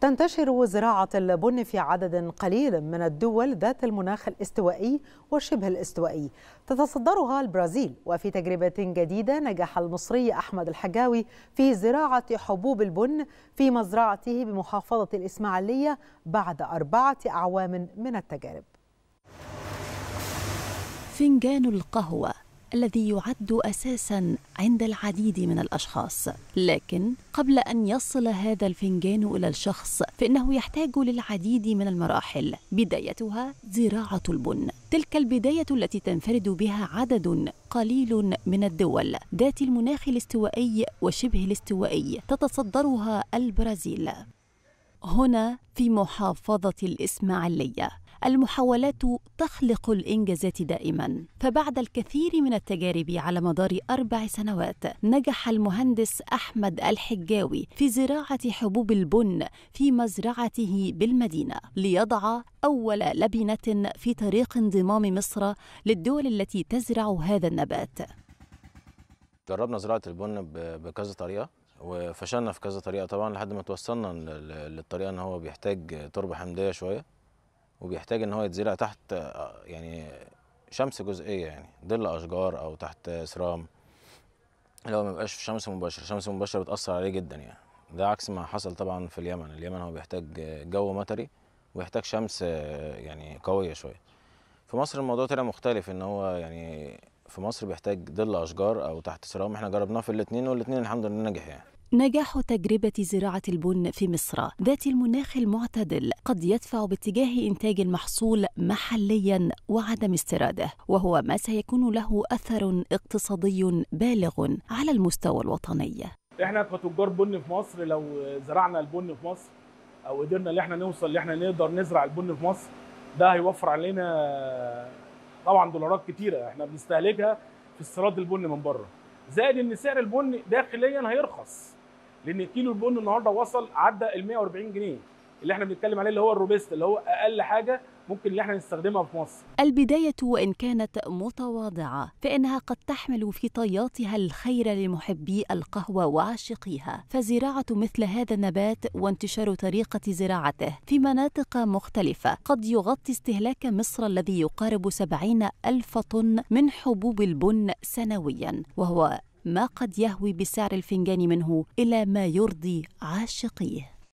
تنتشر زراعة البن في عدد قليل من الدول ذات المناخ الاستوائي وشبه الاستوائي تتصدرها البرازيل وفي تجربة جديدة نجح المصري أحمد الحجاوي في زراعة حبوب البن في مزرعته بمحافظة الإسماعيلية بعد أربعة أعوام من التجارب فنجان القهوة الذي يعد اساسا عند العديد من الاشخاص لكن قبل ان يصل هذا الفنجان الى الشخص فانه يحتاج للعديد من المراحل بدايتها زراعه البن تلك البدايه التي تنفرد بها عدد قليل من الدول ذات المناخ الاستوائي وشبه الاستوائي تتصدرها البرازيل هنا في محافظة الإسماعيلية المحاولات تخلق الإنجازات دائما فبعد الكثير من التجارب على مدار أربع سنوات نجح المهندس أحمد الحجاوي في زراعة حبوب البن في مزرعته بالمدينة ليضع أول لبنة في طريق انضمام مصر للدول التي تزرع هذا النبات جربنا زراعة البن بكذا طريقة وفشلنا في كذا طريقة طبعا لحد ما توصلنا للطريقة ان هو بيحتاج تربة حمضية شوية وبيحتاج ان هو يتزرع تحت يعني شمس جزئيه يعني ظل اشجار او تحت سرام لو ما بقاش في شمس مباشره شمس مباشره بتاثر عليه جدا يعني ده عكس ما حصل طبعا في اليمن اليمن هو بيحتاج جو مطري ويحتاج شمس يعني قويه شويه في مصر الموضوع طلع مختلف ان هو يعني في مصر بيحتاج ظل اشجار او تحت سرام احنا جربناه في الاثنين والاثنين الحمد لله نجح يعني نجاح تجربة زراعة البن في مصر ذات المناخ المعتدل قد يدفع باتجاه إنتاج المحصول محليا وعدم استيراده وهو ما سيكون له أثر اقتصادي بالغ على المستوى الوطني احنا كتجار بن في مصر لو زرعنا البن في مصر او قدرنا ان احنا نوصل ان احنا نقدر نزرع البن في مصر ده هيوفر علينا طبعا دولارات كتيره احنا بنستهلكها في استيراد البن من بره زائد ان سعر البن داخليا هيرخص لان كيلو البن النهارده وصل عدى ال 140 جنيه اللي احنا بنتكلم عليه اللي هو الروبيستا اللي هو اقل حاجه ممكن اللي احنا نستخدمها في مصر البداية وإن كانت متواضعة فإنها قد تحمل في طياتها الخير لمحبي القهوة وعاشقيها فزراعة مثل هذا النبات وانتشار طريقة زراعته في مناطق مختلفة قد يغطي استهلاك مصر الذي يقارب 70 ألف طن من حبوب البن سنويا وهو ما قد يهوي بسعر الفنجان منه إلى ما يرضي عاشقيه